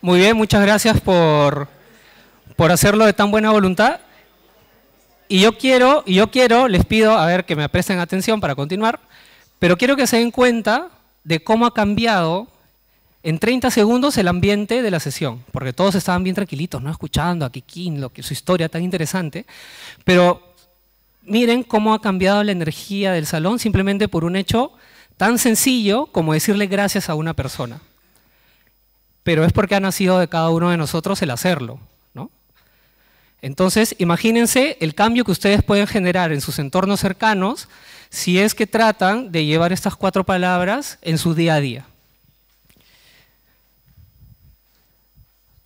Muy bien, muchas gracias por, por hacerlo de tan buena voluntad. Y yo quiero, yo quiero, les pido, a ver, que me presten atención para continuar, pero quiero que se den cuenta de cómo ha cambiado en 30 segundos el ambiente de la sesión, porque todos estaban bien tranquilitos, ¿no? Escuchando a Kikín, lo que, su historia tan interesante, pero miren cómo ha cambiado la energía del salón simplemente por un hecho tan sencillo como decirle gracias a una persona. Pero es porque ha nacido de cada uno de nosotros el hacerlo. Entonces, imagínense el cambio que ustedes pueden generar en sus entornos cercanos si es que tratan de llevar estas cuatro palabras en su día a día.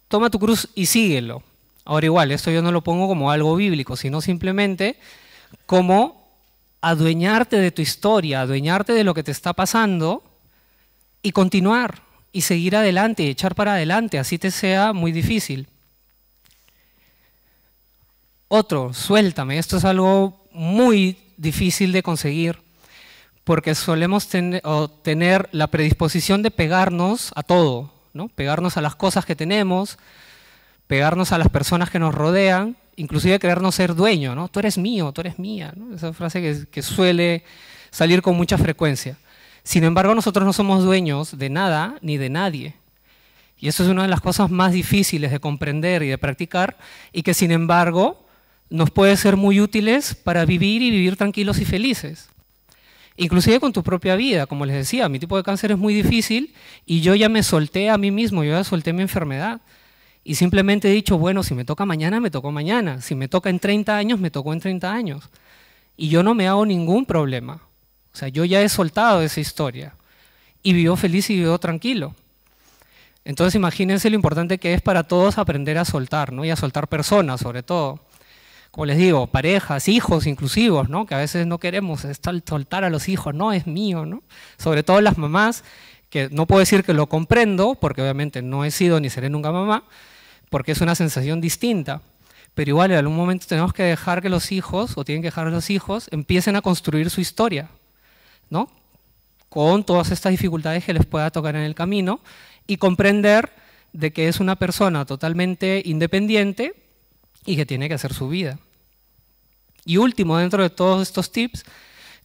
Toma tu cruz y síguelo. Ahora igual, esto yo no lo pongo como algo bíblico, sino simplemente como adueñarte de tu historia, adueñarte de lo que te está pasando y continuar y seguir adelante y echar para adelante, así te sea muy difícil. Otro, suéltame. Esto es algo muy difícil de conseguir porque solemos tener la predisposición de pegarnos a todo, ¿no? pegarnos a las cosas que tenemos, pegarnos a las personas que nos rodean inclusive creernos ser dueño, ¿no? Tú eres mío, tú eres mía, Esa frase que, que suele salir con mucha frecuencia. Sin embargo, nosotros no somos dueños de nada ni de nadie. Y eso es una de las cosas más difíciles de comprender y de practicar y que sin embargo nos puede ser muy útiles para vivir y vivir tranquilos y felices. Inclusive con tu propia vida, como les decía, mi tipo de cáncer es muy difícil y yo ya me solté a mí mismo, yo ya solté mi enfermedad. Y simplemente he dicho, bueno, si me toca mañana, me tocó mañana. Si me toca en 30 años, me tocó en 30 años. Y yo no me hago ningún problema. O sea, yo ya he soltado esa historia. Y vivo feliz y vivo tranquilo. Entonces imagínense lo importante que es para todos aprender a soltar, ¿no? Y a soltar personas, sobre todo. Como les digo, parejas, hijos inclusivos, ¿no? Que a veces no queremos soltar a los hijos, no, es mío, ¿no? Sobre todo las mamás, que no puedo decir que lo comprendo, porque obviamente no he sido ni seré nunca mamá, porque es una sensación distinta. Pero igual en algún momento tenemos que dejar que los hijos, o tienen que dejar los hijos, empiecen a construir su historia, ¿no? Con todas estas dificultades que les pueda tocar en el camino y comprender de que es una persona totalmente independiente y que tiene que hacer su vida. Y último, dentro de todos estos tips,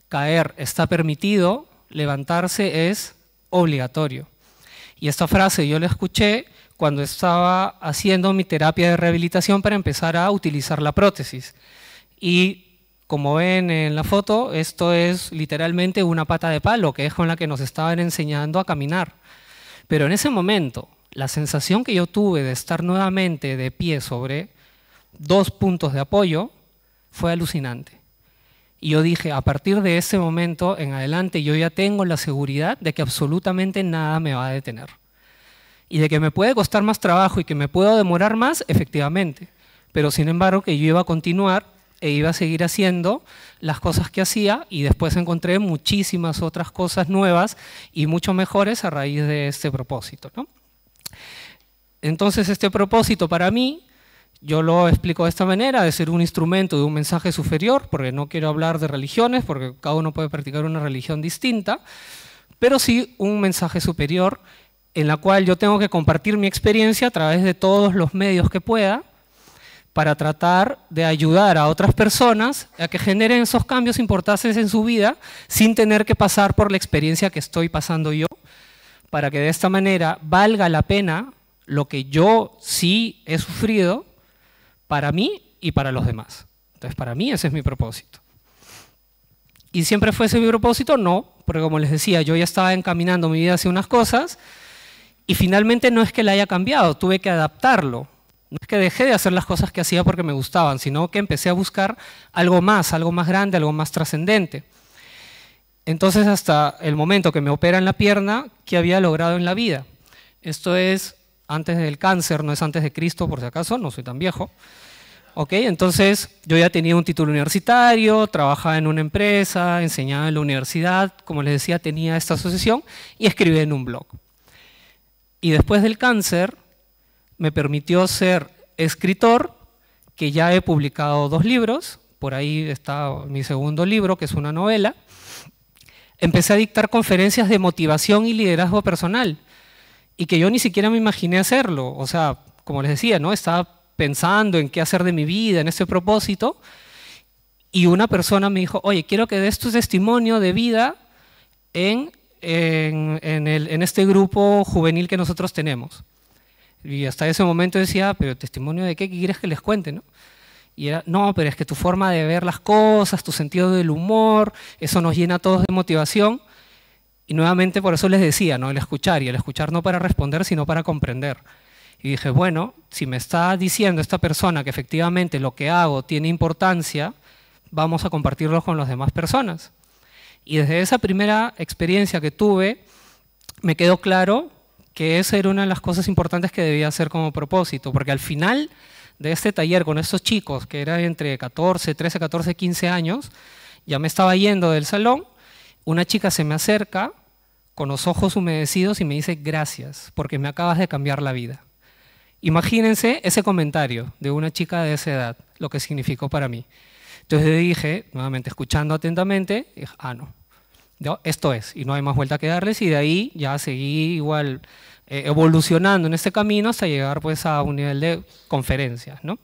caer está permitido, levantarse es obligatorio. Y esta frase yo la escuché cuando estaba haciendo mi terapia de rehabilitación para empezar a utilizar la prótesis. Y como ven en la foto, esto es literalmente una pata de palo, que es con la que nos estaban enseñando a caminar. Pero en ese momento, la sensación que yo tuve de estar nuevamente de pie sobre dos puntos de apoyo fue alucinante. Y yo dije, a partir de ese momento en adelante, yo ya tengo la seguridad de que absolutamente nada me va a detener y de que me puede costar más trabajo y que me puedo demorar más, efectivamente. Pero sin embargo, que yo iba a continuar e iba a seguir haciendo las cosas que hacía y después encontré muchísimas otras cosas nuevas y mucho mejores a raíz de este propósito. Entonces este propósito para mí, yo lo explico de esta manera, de ser un instrumento de un mensaje superior, porque no quiero hablar de religiones, porque cada uno puede practicar una religión distinta, pero sí un mensaje superior en la cual yo tengo que compartir mi experiencia a través de todos los medios que pueda para tratar de ayudar a otras personas a que generen esos cambios importantes en su vida sin tener que pasar por la experiencia que estoy pasando yo, para que de esta manera valga la pena lo que yo sí he sufrido para mí y para los demás. Entonces, para mí ese es mi propósito. ¿Y siempre fue ese mi propósito? No, porque como les decía, yo ya estaba encaminando mi vida hacia unas cosas y finalmente no es que la haya cambiado, tuve que adaptarlo. No es que dejé de hacer las cosas que hacía porque me gustaban, sino que empecé a buscar algo más, algo más grande, algo más trascendente. Entonces hasta el momento que me opera en la pierna, ¿qué había logrado en la vida? Esto es antes del cáncer, no es antes de Cristo por si acaso, no soy tan viejo. ¿Ok? Entonces yo ya tenía un título universitario, trabajaba en una empresa, enseñaba en la universidad, como les decía, tenía esta asociación y escribía en un blog. Y después del cáncer me permitió ser escritor, que ya he publicado dos libros, por ahí está mi segundo libro, que es una novela. Empecé a dictar conferencias de motivación y liderazgo personal, y que yo ni siquiera me imaginé hacerlo. O sea, como les decía, ¿no? estaba pensando en qué hacer de mi vida, en ese propósito, y una persona me dijo, oye, quiero que des tu testimonio de vida en en, este grupo juvenil que nosotros tenemos. Y hasta ese momento decía, pero testimonio de qué, quieres que les cuente, ¿no? Y era, no, pero es que tu forma de ver las cosas, tu sentido del humor, eso nos llena a todos de motivación. Y nuevamente por eso les decía, ¿no? El escuchar, y el escuchar no para responder, sino para comprender. Y dije, bueno, si me está diciendo esta persona que efectivamente lo que hago tiene importancia, vamos a compartirlo con las demás personas. Y desde esa primera experiencia que tuve, me quedó claro que esa era una de las cosas importantes que debía hacer como propósito, porque al final de este taller con estos chicos, que eran entre 14, 13, 14, 15 años, ya me estaba yendo del salón, una chica se me acerca con los ojos humedecidos y me dice, gracias, porque me acabas de cambiar la vida. Imagínense ese comentario de una chica de esa edad, lo que significó para mí. Entonces dije, nuevamente escuchando atentamente, ah, no, esto es, y no hay más vuelta que darles, y de ahí ya seguí igual eh, evolucionando en este camino hasta llegar pues a un nivel de conferencias, ¿no?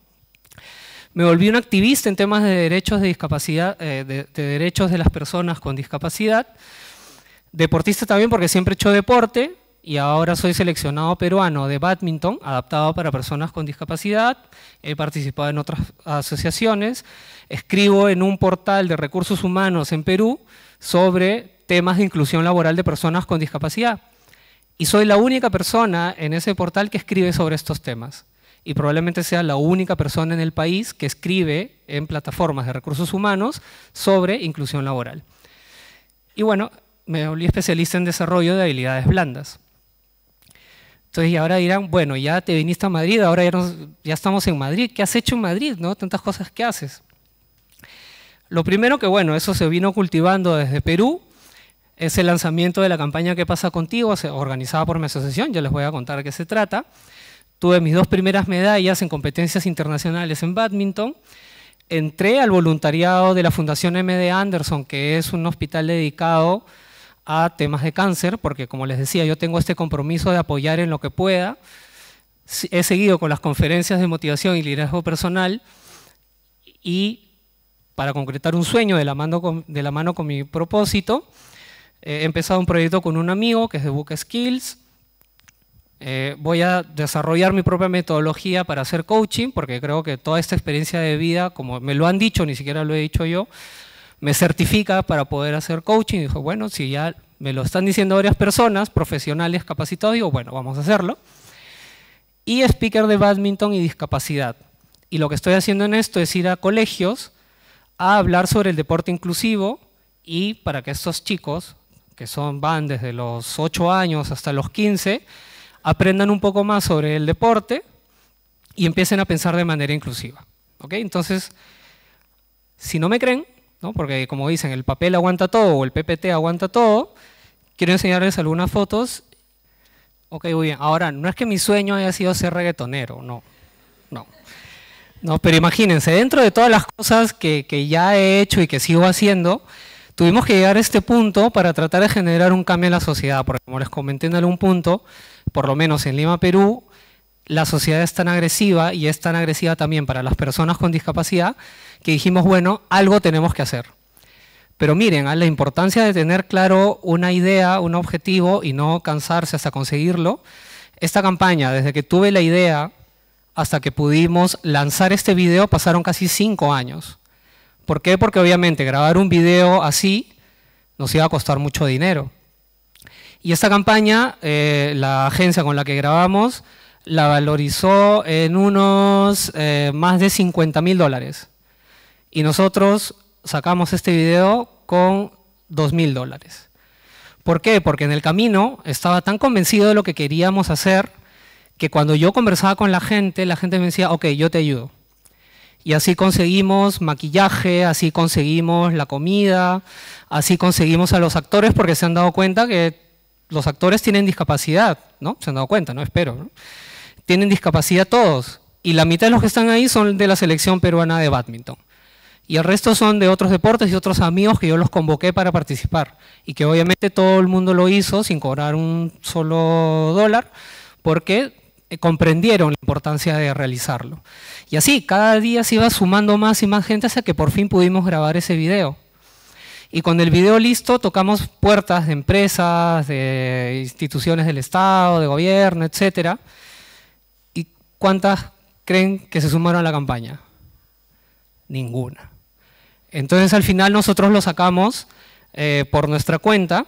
Me volví un activista en temas de derechos de discapacidad, eh, de derechos de las personas con discapacidad, deportista también porque siempre he hecho deporte, y ahora soy seleccionado peruano de badminton, adaptado para personas con discapacidad. He participado en otras asociaciones. Escribo en un portal de recursos humanos en Perú sobre temas de inclusión laboral de personas con discapacidad. Y soy la única persona en ese portal que escribe sobre estos temas. Y probablemente sea la única persona en el país que escribe en plataformas de recursos humanos sobre inclusión laboral. Y bueno, me volví especialista en desarrollo de habilidades blandas. Entonces, y ahora dirán, bueno, ya te viniste a Madrid, ahora ya, estamos en Madrid, ¿qué has hecho en Madrid? ¿no? Tantas cosas que haces. Lo primero que, bueno, eso se vino cultivando desde Perú, es el lanzamiento de la campaña que pasa contigo, organizada por mi asociación, yo les voy a contar de qué se trata. Tuve mis dos primeras medallas en competencias internacionales en badminton. Entré al voluntariado de la Fundación MD Anderson, que es un hospital dedicado a a temas de cáncer, porque como les decía, yo tengo este compromiso de apoyar en lo que pueda. He seguido con las conferencias de motivación y liderazgo personal y para concretar un sueño de la mano con, de la mano con mi propósito, eh, he empezado un proyecto con un amigo que es de Book Skills. Eh, voy a desarrollar mi propia metodología para hacer coaching, porque creo que toda esta experiencia de vida, como me lo han dicho, ni siquiera lo he dicho yo, me certifica para poder hacer coaching. Y dijo, bueno, si ya me lo están diciendo varias personas, profesionales capacitados, digo, bueno, vamos a hacerlo. Y speaker de badminton y discapacidad. Y lo que estoy haciendo en esto es ir a colegios a hablar sobre el deporte inclusivo y para que estos chicos, que son, van desde los 8 años hasta los 15, aprendan un poco más sobre el deporte y empiecen a pensar de manera inclusiva. Entonces, si no me creen, ¿no? porque como dicen, el papel aguanta todo o el PPT aguanta todo, quiero enseñarles algunas fotos. Ok, muy bien. Ahora, no es que mi sueño haya sido ser reggaetonero, no. No. No, pero imagínense, dentro de todas las cosas que, que ya he hecho y que sigo haciendo, tuvimos que llegar a este punto para tratar de generar un cambio en la sociedad, porque como les comenté en algún punto, por lo menos en Lima, Perú, la sociedad es tan agresiva y es tan agresiva también para las personas con discapacidad que dijimos, bueno, algo tenemos que hacer. Pero miren, ¿ah? la importancia de tener claro una idea, un objetivo y no cansarse hasta conseguirlo. Esta campaña, desde que tuve la idea hasta que pudimos lanzar este video, pasaron casi cinco años. ¿Por qué? Porque obviamente grabar un video así nos iba a costar mucho dinero. Y esta campaña, eh, la agencia con la que grabamos, la valorizó en unos eh, más de 50 mil dólares. Y nosotros sacamos este video con 2 mil dólares. ¿Por qué? Porque en el camino estaba tan convencido de lo que queríamos hacer que cuando yo conversaba con la gente, la gente me decía, ok, yo te ayudo. Y así conseguimos maquillaje, así conseguimos la comida, así conseguimos a los actores porque se han dado cuenta que los actores tienen discapacidad, ¿no? Se han dado cuenta, ¿no? Espero, tienen discapacidad todos. Y la mitad de los que están ahí son de la selección peruana de badminton. Y el resto son de otros deportes y otros amigos que yo los convoqué para participar. Y que obviamente todo el mundo lo hizo sin cobrar un solo dólar, porque eh, comprendieron la importancia de realizarlo. Y así, cada día se iba sumando más y más gente hasta que por fin pudimos grabar ese video. Y con el video listo tocamos puertas de empresas, de instituciones del Estado, de gobierno, etcétera ¿Cuántas creen que se sumaron a la campaña? Ninguna. Entonces al final nosotros lo sacamos eh, por nuestra cuenta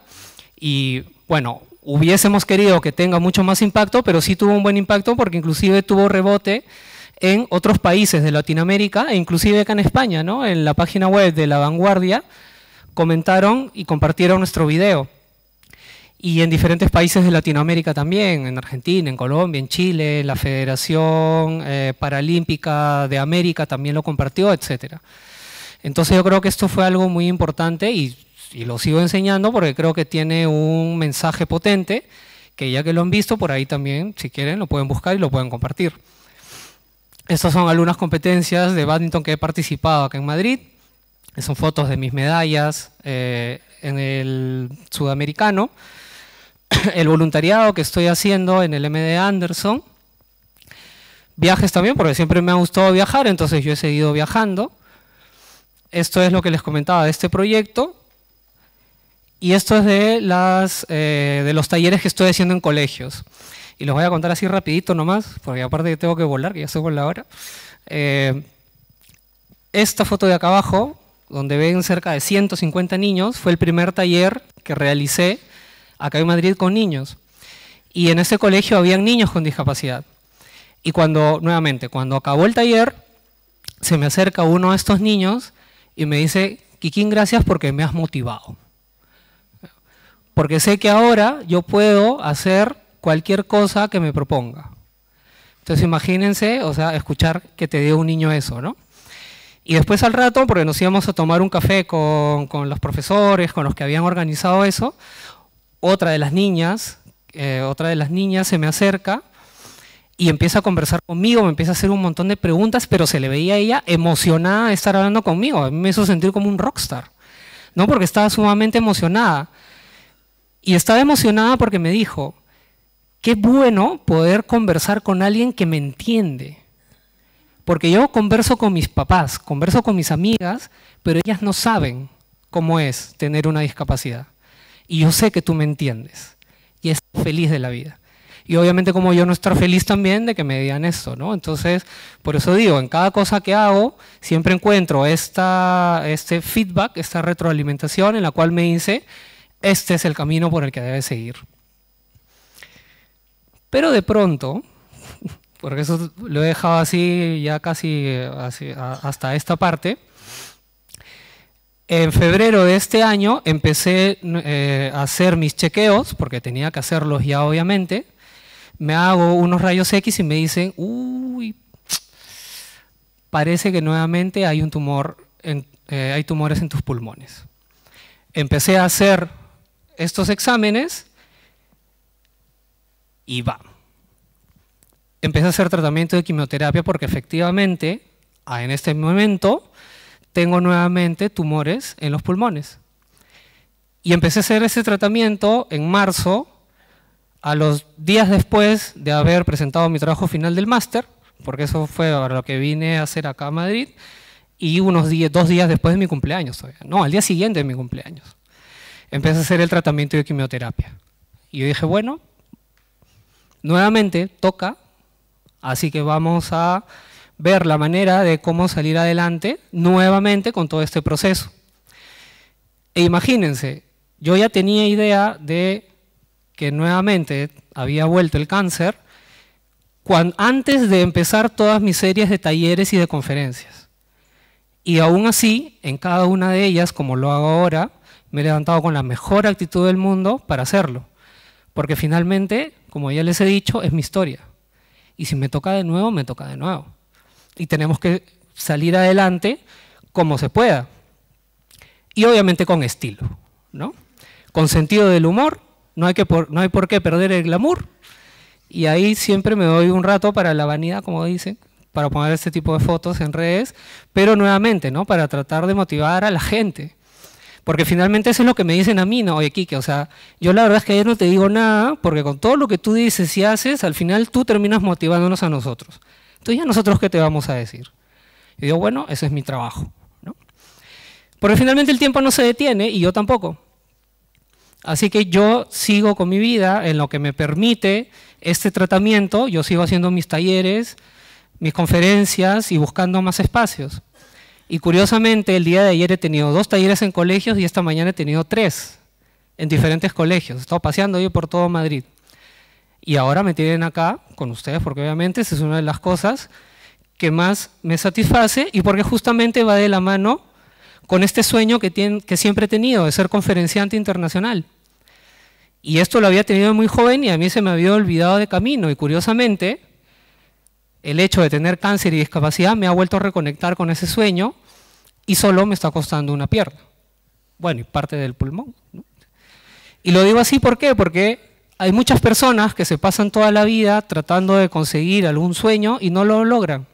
y bueno, hubiésemos querido que tenga mucho más impacto, pero sí tuvo un buen impacto porque inclusive tuvo rebote en otros países de Latinoamérica e inclusive acá en España, ¿no? En la página web de La Vanguardia comentaron y compartieron nuestro video y en diferentes países de Latinoamérica también, en Argentina, en Colombia, en Chile, la Federación eh, Paralímpica de América también lo compartió, etcétera. Entonces yo creo que esto fue algo muy importante y, lo sigo enseñando porque creo que tiene un mensaje potente que ya que lo han visto, por ahí también, si quieren, lo pueden buscar y lo pueden compartir. Estas son algunas competencias de badminton que he participado acá en Madrid. Son fotos de mis medallas eh, en el sudamericano. el voluntariado que estoy haciendo en el MD Anderson. Viajes también, porque siempre me ha gustado viajar, entonces yo he seguido viajando. Esto es lo que les comentaba de este proyecto. Y esto es de, eh, los talleres que estoy haciendo en colegios. Y los voy a contar así rapidito nomás, porque aparte tengo que volar, que ya se vuelve la hora. Eh, esta foto de acá abajo, donde ven cerca de 150 niños, fue el primer taller que realicé acá en Madrid con niños. Y en ese colegio habían niños con discapacidad. Y cuando, nuevamente, cuando acabó el taller, se me acerca uno de estos niños y me dice, Kikín, gracias porque me has motivado. Porque sé que ahora yo puedo hacer cualquier cosa que me proponga. Entonces imagínense, o sea, escuchar que te dio un niño eso, ¿no? Y después al rato, porque nos íbamos a tomar un café con, con los profesores, con los que habían organizado eso, otra de las niñas, eh, otra de las niñas se me acerca y empieza a conversar conmigo, me empieza a hacer un montón de preguntas, pero se le veía a ella emocionada de estar hablando conmigo. A mí me hizo sentir como un rockstar, ¿no? Porque estaba sumamente emocionada. Y estaba emocionada porque me dijo, qué bueno poder conversar con alguien que me entiende. Porque yo converso con mis papás, converso con mis amigas, pero ellas no saben cómo es tener una discapacidad. Y yo sé que tú me entiendes. Y es feliz de la vida. Y obviamente como yo no estar feliz también de que me digan esto, ¿no? Entonces, por eso digo, en cada cosa que hago, siempre encuentro esta, este feedback, esta retroalimentación en la cual me dice, este es el camino por el que debes seguir. Pero de pronto, porque eso lo he dejado así ya casi eh, hasta esta parte, en febrero de este año empecé eh, a hacer mis chequeos, porque tenía que hacerlos ya obviamente. Me hago unos rayos X y me dicen, uy, parece que nuevamente hay un tumor, eh, hay tumores en tus pulmones. Empecé a hacer estos exámenes y va. Empecé a hacer tratamiento de quimioterapia porque efectivamente, ah, en este momento, tengo nuevamente tumores en los pulmones. Y empecé a hacer ese tratamiento en marzo, a los días después de haber presentado mi trabajo final del máster, porque eso fue lo que vine a hacer acá a Madrid, y unos dos días después de mi cumpleaños, no, al día siguiente de mi cumpleaños. Empecé a hacer el tratamiento de quimioterapia. Y yo dije, bueno, nuevamente toca, así que vamos a ver la manera de cómo salir adelante nuevamente con todo este proceso. E imagínense, yo ya tenía idea de que nuevamente había vuelto el cáncer antes de empezar todas mis series de talleres y de conferencias. Y aún así, en cada una de ellas, como lo hago ahora, me he levantado con la mejor actitud del mundo para hacerlo. Porque finalmente, como ya les he dicho, es mi historia. Y si me toca de nuevo, me toca de nuevo y tenemos que salir adelante como se pueda. Y obviamente con estilo, ¿no? Con sentido del humor, no hay, que por, no hay por qué perder el glamour. Y ahí siempre me doy un rato para la vanidad, como dicen, para poner este tipo de fotos en redes, pero nuevamente, ¿no? Para tratar de motivar a la gente. Porque finalmente eso es lo que me dicen a mí, ¿no? Oye, Kike, o sea, yo la verdad es que ayer no te digo nada, porque con todo lo que tú dices y haces, al final tú terminas motivándonos a nosotros. Entonces a nosotros qué te vamos a decir. Y digo, bueno, ese es mi trabajo. ¿no? Porque finalmente el tiempo no se detiene y yo tampoco. Así que yo sigo con mi vida en lo que me permite este tratamiento, yo sigo haciendo mis talleres, mis conferencias y buscando más espacios. Y curiosamente, el día de ayer he tenido dos talleres en colegios y esta mañana he tenido tres en diferentes colegios. He estado paseando yo por todo Madrid. Y ahora me tienen acá con ustedes porque obviamente esa es una de las cosas que más me satisface y porque justamente va de la mano con este sueño que, tiene, que siempre he tenido de ser conferenciante internacional. Y esto lo había tenido muy joven y a mí se me había olvidado de camino. Y curiosamente, el hecho de tener cáncer y discapacidad me ha vuelto a reconectar con ese sueño y solo me está costando una pierna. Bueno, y parte del pulmón. Y lo digo así, ¿por qué? Porque hay muchas personas que se pasan toda la vida tratando de conseguir algún sueño y no lo logran.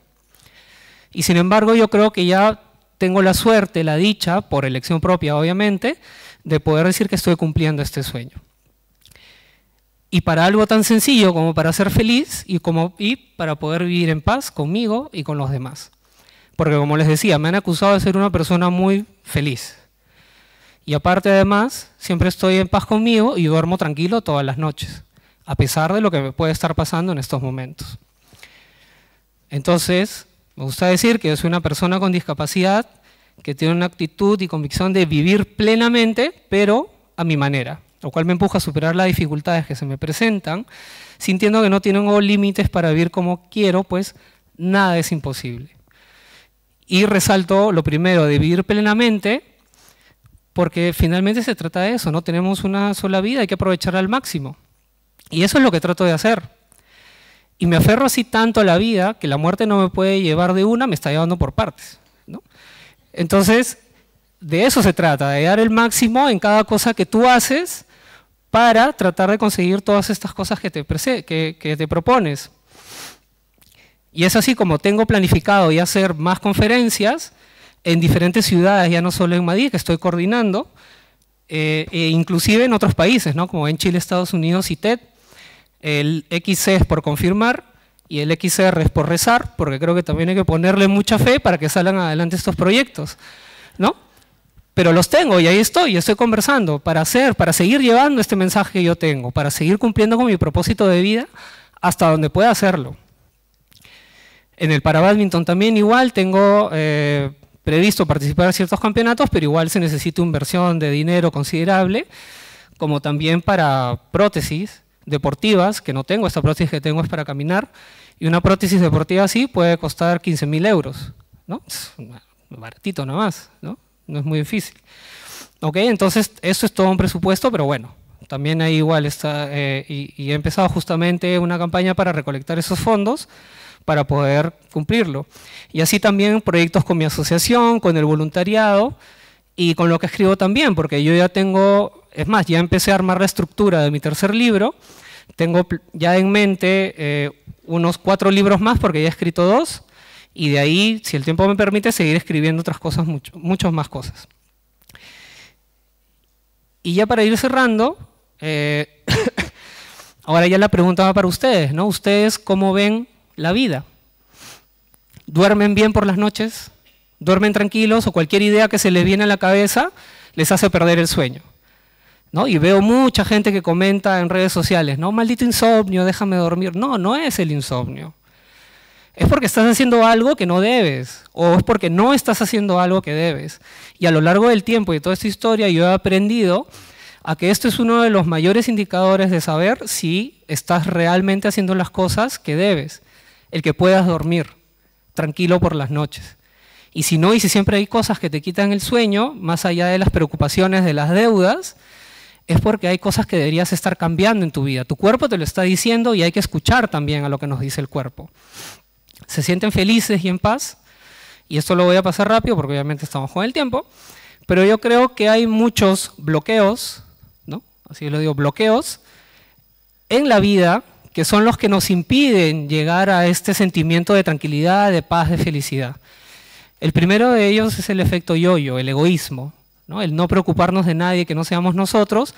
Y sin embargo yo creo que ya tengo la suerte, la dicha, por elección propia obviamente, de poder decir que estoy cumpliendo este sueño. Y para algo tan sencillo como para ser feliz y, como, y para poder vivir en paz conmigo y con los demás. Porque como les decía, me han acusado de ser una persona muy feliz. Y aparte además, siempre estoy en paz conmigo y duermo tranquilo todas las noches, a pesar de lo que me puede estar pasando en estos momentos. Entonces, me gusta decir que yo soy una persona con discapacidad que tiene una actitud y convicción de vivir plenamente, pero a mi manera, lo cual me empuja a superar las dificultades que se me presentan, sintiendo que no tengo límites para vivir como quiero, pues nada es imposible. Y resalto lo primero, de vivir plenamente, porque finalmente se trata de eso, no tenemos una sola vida, hay que aprovecharla al máximo. Y eso es lo que trato de hacer. Y me aferro así tanto a la vida que la muerte no me puede llevar de una, me está llevando por partes. Entonces, de eso se trata, de dar el máximo en cada cosa que tú haces para tratar de conseguir todas estas cosas que te, te propones. Y es así como tengo planificado y hacer más conferencias, en diferentes ciudades, ya no solo en Madrid, que estoy coordinando, eh, e inclusive en otros países, ¿no? como en Chile, Estados Unidos y TED. El XC es por confirmar y el XR es por rezar, porque creo que también hay que ponerle mucha fe para que salgan adelante estos proyectos. ¿no? Pero los tengo y ahí estoy, estoy conversando para hacer, para seguir llevando este mensaje que yo tengo, para seguir cumpliendo con mi propósito de vida hasta donde pueda hacerlo. En el para también igual tengo... Eh, previsto participar en ciertos campeonatos, pero igual se necesita inversión de dinero considerable, como también para prótesis deportivas, que no tengo, esta prótesis que tengo es para caminar, y una prótesis deportiva así puede costar 15.000 euros, ¿no? baratito nada más, ¿no? No es muy difícil. ¿Ok? Entonces, eso es todo un presupuesto, pero bueno, también ahí igual está, eh, y, y he empezado justamente una campaña para recolectar esos fondos, para poder cumplirlo. Y así también proyectos con mi asociación, con el voluntariado y con lo que escribo también, porque yo ya tengo, es más, ya empecé a armar la estructura de mi tercer libro, tengo ya en mente eh, unos cuatro libros más porque ya he escrito dos, y de ahí, si el tiempo me permite, seguir escribiendo otras cosas, muchas más cosas. Y ya para ir cerrando, eh, ahora ya la pregunta va para ustedes, ¿no? ¿Ustedes cómo ven la vida. ¿Duermen bien por las noches? ¿Duermen tranquilos o cualquier idea que se les viene a la cabeza les hace perder el sueño? ¿No? Y veo mucha gente que comenta en redes sociales, no, maldito insomnio, déjame dormir. No, no es el insomnio. Es porque estás haciendo algo que no debes, o es porque no estás haciendo algo que debes. Y a lo largo del tiempo y de toda esta historia yo he aprendido a que esto es uno de los mayores indicadores de saber si estás realmente haciendo las cosas que debes el que puedas dormir tranquilo por las noches. Y si no, y si siempre hay cosas que te quitan el sueño, más allá de las preocupaciones de las deudas, es porque hay cosas que deberías estar cambiando en tu vida. Tu cuerpo te lo está diciendo y hay que escuchar también a lo que nos dice el cuerpo. Se sienten felices y en paz. Y esto lo voy a pasar rápido porque obviamente estamos con el tiempo. Pero yo creo que hay muchos bloqueos, ¿no? Así lo digo, bloqueos en la vida que son los que nos impiden llegar a este sentimiento de tranquilidad, de paz, de felicidad. El primero de ellos es el efecto yoyo, el egoísmo, el no preocuparnos de nadie que no seamos nosotros,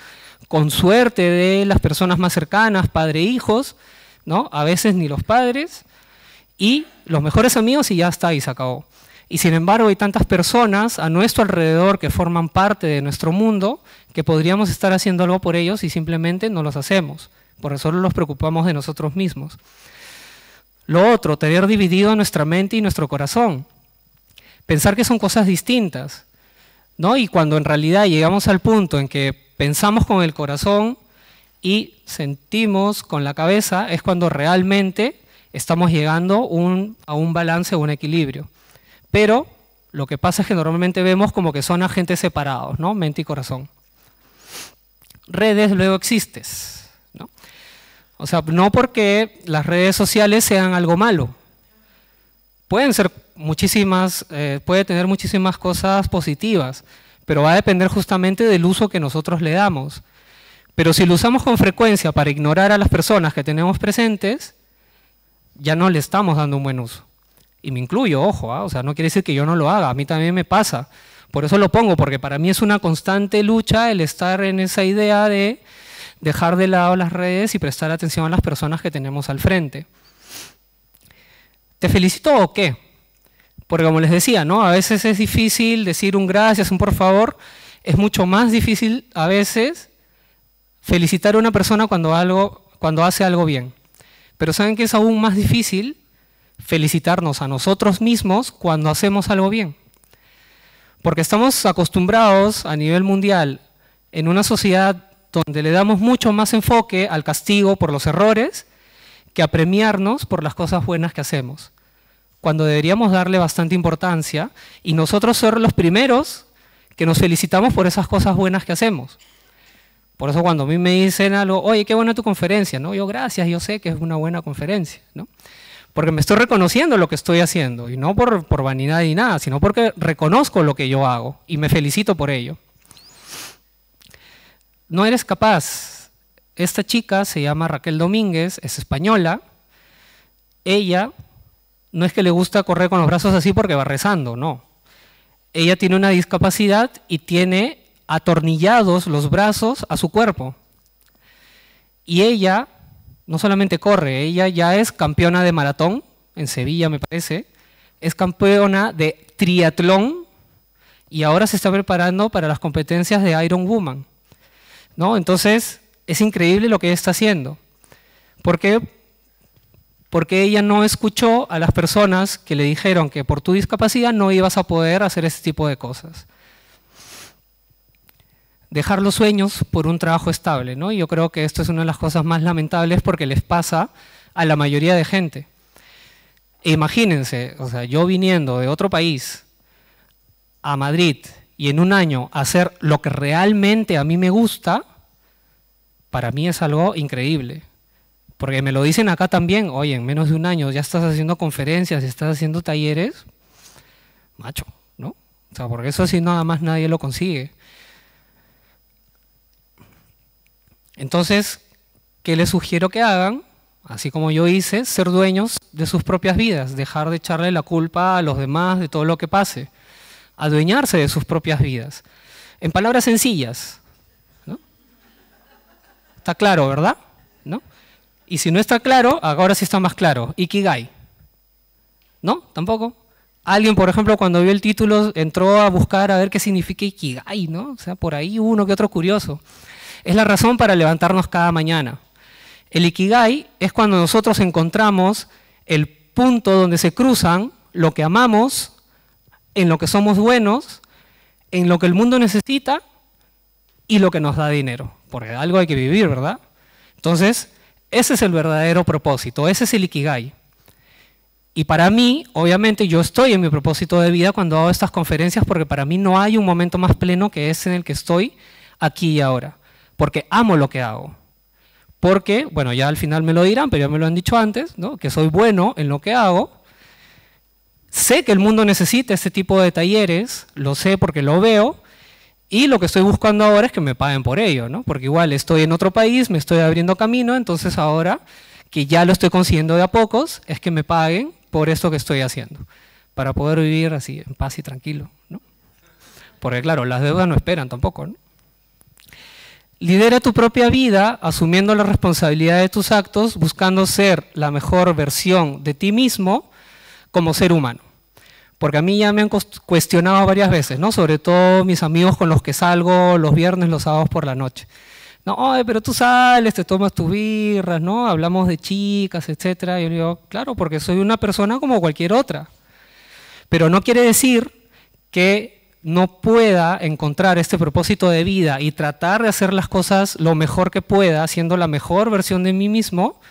con suerte de las personas más cercanas, padre, e hijos, ¿no? a veces ni los padres, y los mejores amigos y ya está, y se acabó. Y sin embargo hay tantas personas a nuestro alrededor que forman parte de nuestro mundo que podríamos estar haciendo algo por ellos y simplemente no los hacemos. Por solo nos preocupamos de nosotros mismos. Lo otro, tener dividido nuestra mente y nuestro corazón. Pensar que son cosas distintas. ¿no? Y cuando en realidad llegamos al punto en que pensamos con el corazón y sentimos con la cabeza, es cuando realmente estamos llegando a un balance, a un equilibrio. Pero lo que pasa es que normalmente vemos como que son agentes separados, ¿no? Mente y corazón. Redes, luego existes. O sea, no porque las redes sociales sean algo malo. Pueden ser muchísimas, eh, puede tener muchísimas cosas positivas, pero va a depender justamente del uso que nosotros le damos. Pero si lo usamos con frecuencia para ignorar a las personas que tenemos presentes, ya no le estamos dando un buen uso. Y me incluyo, ojo, ¿ah? o sea, no quiere decir que yo no lo haga, a mí también me pasa. Por eso lo pongo, porque para mí es una constante lucha el estar en esa idea de dejar de lado las redes y prestar atención a las personas que tenemos al frente. ¿Te felicito o qué? Porque como les decía, ¿no? A veces es difícil decir un gracias, un por favor. Es mucho más difícil a veces felicitar a una persona cuando, algo, cuando hace algo bien. Pero ¿saben que es aún más difícil? Felicitarnos a nosotros mismos cuando hacemos algo bien. Porque estamos acostumbrados a nivel mundial, en una sociedad donde le damos mucho más enfoque al castigo por los errores que a premiarnos por las cosas buenas que hacemos, cuando deberíamos darle bastante importancia y nosotros ser los primeros que nos felicitamos por esas cosas buenas que hacemos. Por eso cuando a mí me dicen algo, oye, qué buena tu conferencia, ¿no? Yo gracias, yo sé que es una buena conferencia, ¿no? Porque me estoy reconociendo lo que estoy haciendo, y no por, por vanidad y nada, sino porque reconozco lo que yo hago y me felicito por ello no eres capaz. Esta chica se llama Raquel Domínguez, es española. Ella no es que le gusta correr con los brazos así porque va rezando, no. Ella tiene una discapacidad y tiene atornillados los brazos a su cuerpo. Y ella no solamente corre, ella ya es campeona de maratón, en Sevilla me parece, es campeona de triatlón y ahora se está preparando para las competencias de Iron Woman. Entonces, es increíble lo que ella está haciendo. ¿Por qué? Porque ella no escuchó a las personas que le dijeron que por tu discapacidad no ibas a poder hacer ese tipo de cosas. Dejar los sueños por un trabajo estable, ¿no? Yo creo que esto es una de las cosas más lamentables porque les pasa a la mayoría de gente. imagínense, o sea, yo viniendo de otro país a Madrid y en un año hacer lo que realmente a mí me gusta, para mí es algo increíble. Porque me lo dicen acá también, oye, en menos de un año ya estás haciendo conferencias, estás haciendo talleres, macho, ¿no? O sea, porque eso así nada más nadie lo consigue. Entonces, ¿qué les sugiero que hagan? Así como yo hice, ser dueños de sus propias vidas, dejar de echarle la culpa a los demás de todo lo que pase, adueñarse de sus propias vidas. En palabras sencillas, Está claro, ¿verdad? ¿No? Y si no está claro, ahora sí está más claro. Ikigai. ¿No? Tampoco. Alguien, por ejemplo, cuando vio el título, entró a buscar a ver qué significa Ikigai, ¿no? O sea, por ahí uno que otro curioso. Es la razón para levantarnos cada mañana. El Ikigai es cuando nosotros encontramos el punto donde se cruzan lo que amamos, en lo que somos buenos, en lo que el mundo necesita y lo que nos da dinero porque algo hay que vivir, ¿verdad? Entonces, ese es el verdadero propósito, ese es el ikigai. Y para mí, obviamente, yo estoy en mi propósito de vida cuando hago estas conferencias porque para mí no hay un momento más pleno que ese en el que estoy aquí y ahora, porque amo lo que hago. Porque, bueno, ya al final me lo dirán, pero ya me lo han dicho antes, ¿no? que soy bueno en lo que hago. Sé que el mundo necesita este tipo de talleres, lo sé porque lo veo, y lo que estoy buscando ahora es que me paguen por ello, ¿no? Porque igual estoy en otro país, me estoy abriendo camino, entonces ahora que ya lo estoy consiguiendo de a pocos, es que me paguen por esto que estoy haciendo, para poder vivir así, en paz y tranquilo, ¿no? Porque claro, las deudas no esperan tampoco, ¿no? Lidera tu propia vida asumiendo la responsabilidad de tus actos, buscando ser la mejor versión de ti mismo como ser humano porque a mí ya me han cuestionado varias veces, ¿no? Sobre todo mis amigos con los que salgo los viernes, los sábados por la noche. No, pero tú sales, te tomas tus birras, ¿no? Hablamos de chicas, etcétera. Y yo digo, claro, porque soy una persona como cualquier otra. Pero no quiere decir que no pueda encontrar este propósito de vida y tratar de hacer las cosas lo mejor que pueda, siendo la mejor versión de mí mismo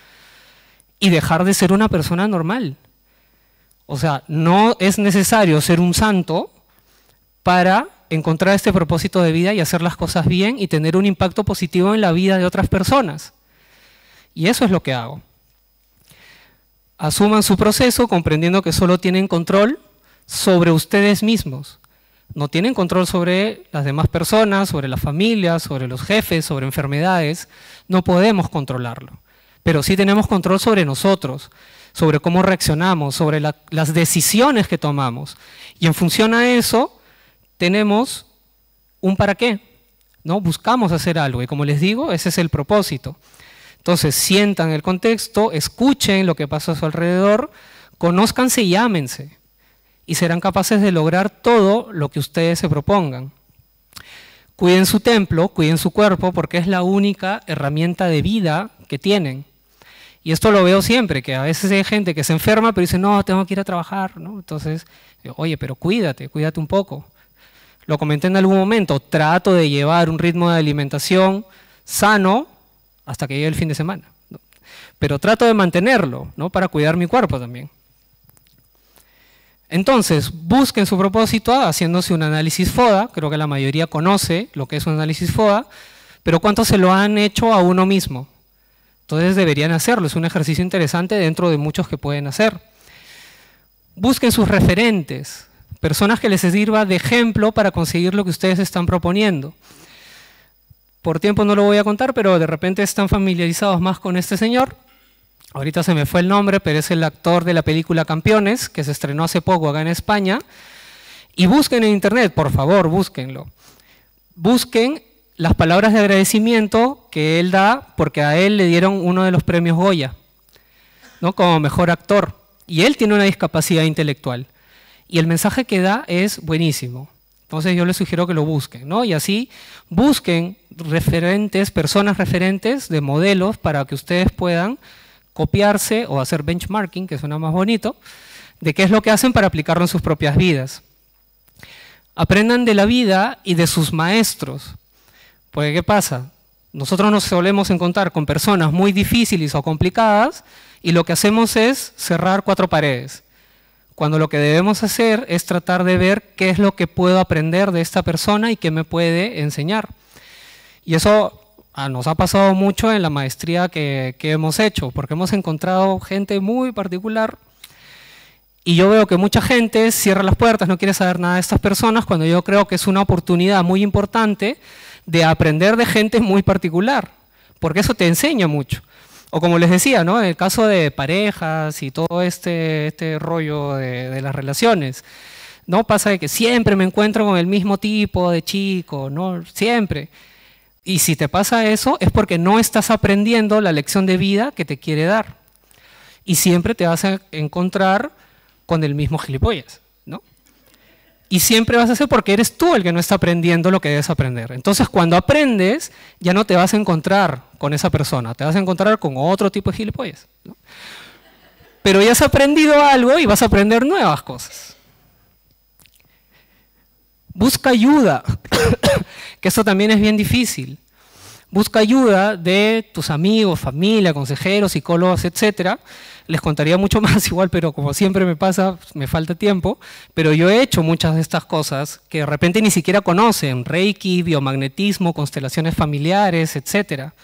y dejar de ser una persona normal. O sea, no es necesario ser un santo para encontrar este propósito de vida y hacer las cosas bien y tener un impacto positivo en la vida de otras personas. Y eso es lo que hago. Asuman su proceso comprendiendo que solo tienen control sobre ustedes mismos. No tienen control sobre las demás personas, sobre la familia, sobre los jefes, sobre enfermedades. No podemos controlarlo. Pero sí tenemos control sobre nosotros, sobre cómo reaccionamos, sobre las decisiones que tomamos. Y en función a eso, tenemos un para qué. ¿no? Buscamos hacer algo y como les digo, ese es el propósito. Entonces, sientan el contexto, escuchen lo que pasa a su alrededor, conózcanse y ámense. Y serán capaces de lograr todo lo que ustedes se propongan. Cuiden su templo, cuiden su cuerpo, porque es la única herramienta de vida que tienen. Y esto lo veo siempre, que a veces hay gente que se enferma, pero dice, no, tengo que ir a trabajar, ¿no? Entonces, oye, pero cuídate, cuídate un poco. Lo comenté en algún momento, trato de llevar un ritmo de alimentación sano hasta que llegue el fin de semana. Pero trato de mantenerlo, ¿no? Para cuidar mi cuerpo también. Entonces, busquen su propósito haciéndose un análisis FODA, creo que la mayoría conoce lo que es un análisis FODA, pero ¿Cuánto se lo han hecho a uno mismo? Entonces deberían hacerlo, es un ejercicio interesante dentro de muchos que pueden hacer. Busquen sus referentes, personas que les sirva de ejemplo para conseguir lo que ustedes están proponiendo. Por tiempo no lo voy a contar, pero de repente están familiarizados más con este señor. Ahorita se me fue el nombre, pero es el actor de la película Campeones, que se estrenó hace poco acá en España. Y busquen en internet, por favor, búsquenlo. Busquen las palabras de agradecimiento que él da porque a él le dieron uno de los premios Goya, ¿no? Como mejor actor. Y él tiene una discapacidad intelectual. Y el mensaje que da es buenísimo. Entonces yo le sugiero que lo busquen, ¿no? Y así busquen referentes, personas referentes de modelos para que ustedes puedan copiarse o hacer benchmarking, que suena más bonito, de qué es lo que hacen para aplicarlo en sus propias vidas. Aprendan de la vida y de sus maestros. Porque ¿qué pasa? Nosotros nos solemos encontrar con personas muy difíciles o complicadas y lo que hacemos es cerrar cuatro paredes, cuando lo que debemos hacer es tratar de ver qué es lo que puedo aprender de esta persona y qué me puede enseñar. Y eso ah, nos ha pasado mucho en la maestría que, hemos hecho, porque hemos encontrado gente muy particular y yo veo que mucha gente cierra las puertas, no quiere saber nada de estas personas, cuando yo creo que es una oportunidad muy importante de aprender de gente muy particular, porque eso te enseña mucho. O como les decía, ¿no? En el caso de parejas y todo este, este rollo de, las relaciones, ¿no? Pasa de que siempre me encuentro con el mismo tipo de chico, ¿no? Siempre. Y si te pasa eso es porque no estás aprendiendo la lección de vida que te quiere dar. Y siempre te vas a encontrar con el mismo gilipollas, ¿no? Y siempre vas a hacer porque eres tú el que no está aprendiendo lo que debes aprender. Entonces, cuando aprendes, ya no te vas a encontrar con esa persona, te vas a encontrar con otro tipo de gilipollas. Pero ya has aprendido algo y vas a aprender nuevas cosas. Busca ayuda, que eso también es bien difícil. Busca ayuda de tus amigos, familia, consejeros, psicólogos, etcétera. Les contaría mucho más igual, pero como siempre me pasa, pues, me falta tiempo. Pero yo he hecho muchas de estas cosas que de repente ni siquiera conocen. Reiki, biomagnetismo, constelaciones familiares, etcétera.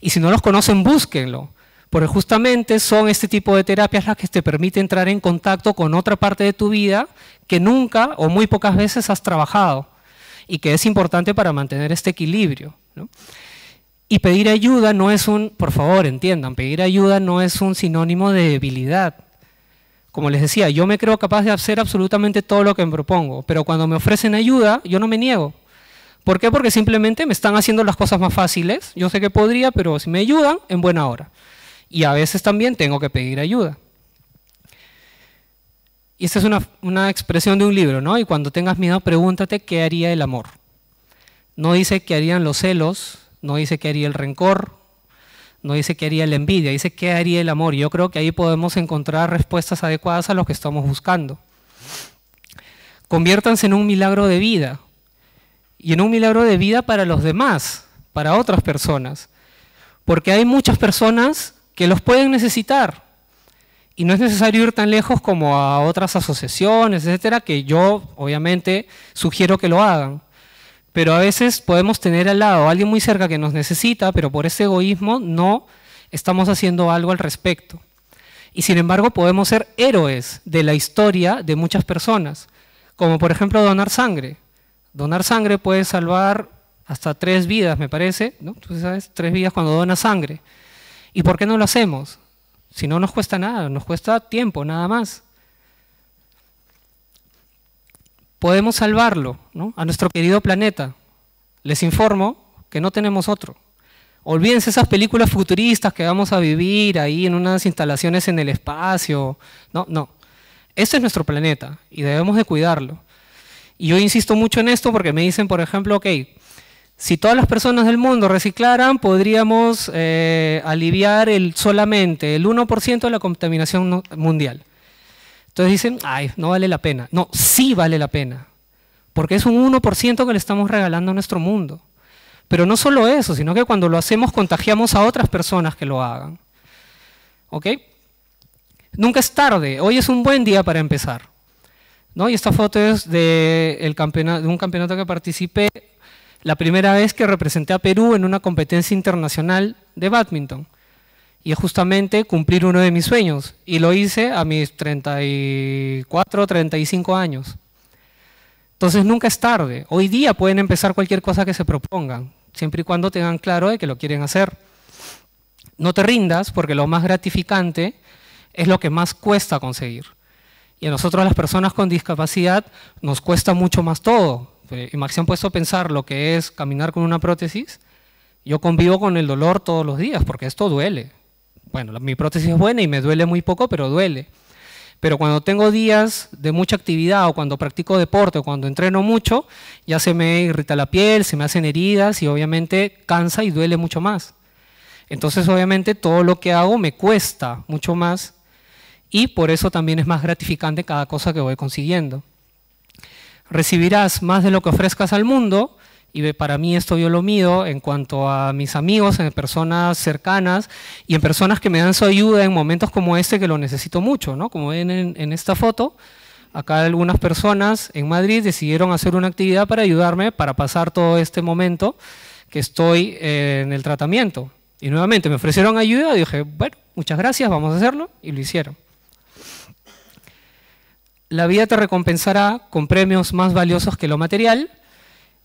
Y si no los conocen, búsquenlo. Porque justamente son este tipo de terapias las que te permiten entrar en contacto con otra parte de tu vida que nunca o muy pocas veces has trabajado y que es importante para mantener este equilibrio. ¿no? Y pedir ayuda no es un, por favor, entiendan, pedir ayuda no es un sinónimo de debilidad. Como les decía, yo me creo capaz de hacer absolutamente todo lo que me propongo, pero cuando me ofrecen ayuda, yo no me niego. ¿Por qué? Porque simplemente me están haciendo las cosas más fáciles. Yo sé que podría, pero si me ayudan, en buena hora. Y a veces también tengo que pedir ayuda. Y esta es una, expresión de un libro, ¿no? Y cuando tengas miedo, pregúntate qué haría el amor. No dice qué harían los celos, no dice qué haría el rencor, no dice qué haría la envidia, dice qué haría el amor. yo creo que ahí podemos encontrar respuestas adecuadas a lo que estamos buscando. Conviértanse en un milagro de vida y en un milagro de vida para los demás, para otras personas. Porque hay muchas personas que los pueden necesitar. Y no es necesario ir tan lejos como a otras asociaciones, etcétera, que yo obviamente sugiero que lo hagan pero a veces podemos tener al lado a alguien muy cerca que nos necesita, pero por ese egoísmo no estamos haciendo algo al respecto. Y sin embargo podemos ser héroes de la historia de muchas personas, como por ejemplo donar sangre. Donar sangre puede salvar hasta tres vidas, me parece, ¿no? Tú sabes, tres vidas cuando donas sangre. ¿Y por qué no lo hacemos? Si no nos cuesta nada, nos cuesta tiempo nada más. podemos salvarlo, ¿no? a nuestro querido planeta. Les informo que no tenemos otro. Olvídense esas películas futuristas que vamos a vivir ahí en unas instalaciones en el espacio. No, no. Este es nuestro planeta y debemos de cuidarlo. Y yo insisto mucho en esto porque me dicen, por ejemplo, ok, si todas las personas del mundo reciclaran, podríamos eh, aliviar el, solamente el 1% de la contaminación mundial. Entonces dicen, ay, no vale la pena. No, sí vale la pena, porque es un 1% que le estamos regalando a nuestro mundo. Pero no solo eso, sino que cuando lo hacemos contagiamos a otras personas que lo hagan. ¿Ok? Nunca es tarde, hoy es un buen día para empezar. ¿No? Y esta foto es de, de un campeonato que participé la primera vez que representé a Perú en una competencia internacional de badminton y justamente cumplir uno de mis sueños. Y lo hice a mis 34, 35 años. Entonces nunca es tarde. Hoy día pueden empezar cualquier cosa que se propongan, siempre y cuando tengan claro de que lo quieren hacer. No te rindas porque lo más gratificante es lo que más cuesta conseguir. Y a nosotros las personas con discapacidad nos cuesta mucho más todo. Imagínense eh, han puesto a pensar lo que es caminar con una prótesis. Yo convivo con el dolor todos los días porque esto duele bueno, mi prótesis es buena y me duele muy poco, pero duele. Pero cuando tengo días de mucha actividad o cuando practico deporte o cuando entreno mucho, ya se me irrita la piel, se me hacen heridas y obviamente cansa y duele mucho más. Entonces obviamente todo lo que hago me cuesta mucho más y por eso también es más gratificante cada cosa que voy consiguiendo. Recibirás más de lo que ofrezcas al mundo y para mí esto yo lo mido en cuanto a mis amigos, en personas cercanas y en personas que me dan su ayuda en momentos como este que lo necesito mucho, ¿no? Como ven en, esta foto, acá algunas personas en Madrid decidieron hacer una actividad para ayudarme para pasar todo este momento que estoy eh, en el tratamiento. Y nuevamente me ofrecieron ayuda, dije, bueno, muchas gracias, vamos a hacerlo, y lo hicieron. La vida te recompensará con premios más valiosos que lo material,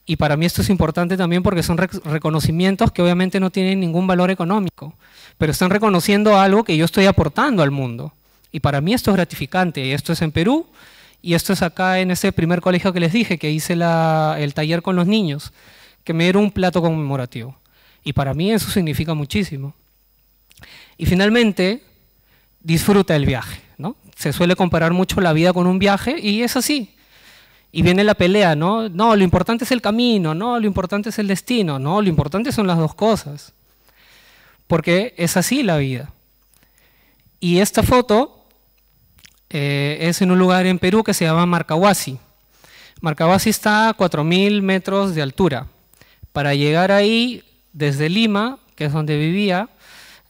y para mí esto es importante también porque son reconocimientos que obviamente no tienen ningún valor económico, pero están reconociendo algo que yo estoy aportando al mundo. Y para mí esto es gratificante. Y esto es en Perú y esto es acá en ese primer colegio que les dije, que hice el taller con los niños, que me dieron un plato conmemorativo. Y para mí eso significa muchísimo. Y finalmente, disfruta el viaje. ¿no? Se suele comparar mucho la vida con un viaje y es así. Y viene la pelea, ¿no? No, lo importante es el camino, no, lo importante es el destino, no, lo importante son las dos cosas. Porque es así la vida. Y esta foto eh, es en un lugar en Perú que se llama Marcahuasi. Marcahuasi está a 4.000 metros de altura. Para llegar ahí, desde Lima, que es donde vivía,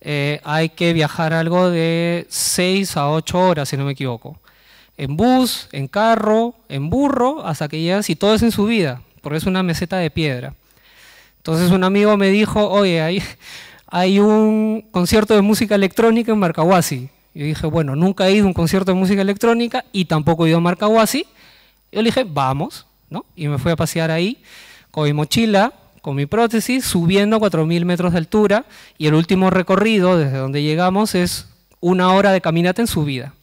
eh, hay que viajar algo de 6 a 8 horas, si no me equivoco en bus, en carro, en burro, hasta que llegas y todo es en vida, porque es una meseta de piedra. Entonces un amigo me dijo, oye, hay, un concierto de música electrónica en Marcahuasi. Yo dije, bueno, nunca he ido a un concierto de música electrónica y tampoco he ido a Marcahuasi. Yo le dije, vamos, ¿no? Y me fui a pasear ahí con mi mochila, con mi prótesis, subiendo a 4.000 metros de altura y el último recorrido desde donde llegamos es una hora de caminata en subida.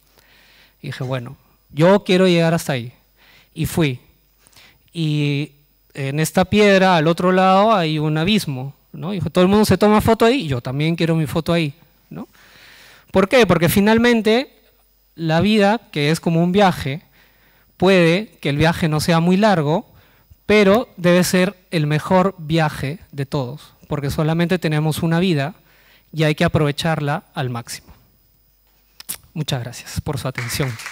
Y dije, bueno, yo quiero llegar hasta ahí. Y fui. Y en esta piedra, al otro lado, hay un abismo. ¿no? todo el mundo se toma foto ahí, yo también quiero mi foto ahí. ¿no? ¿Por qué? Porque finalmente la vida, que es como un viaje, puede que el viaje no sea muy largo, pero debe ser el mejor viaje de todos, porque solamente tenemos una vida y hay que aprovecharla al máximo. Muchas gracias por su atención.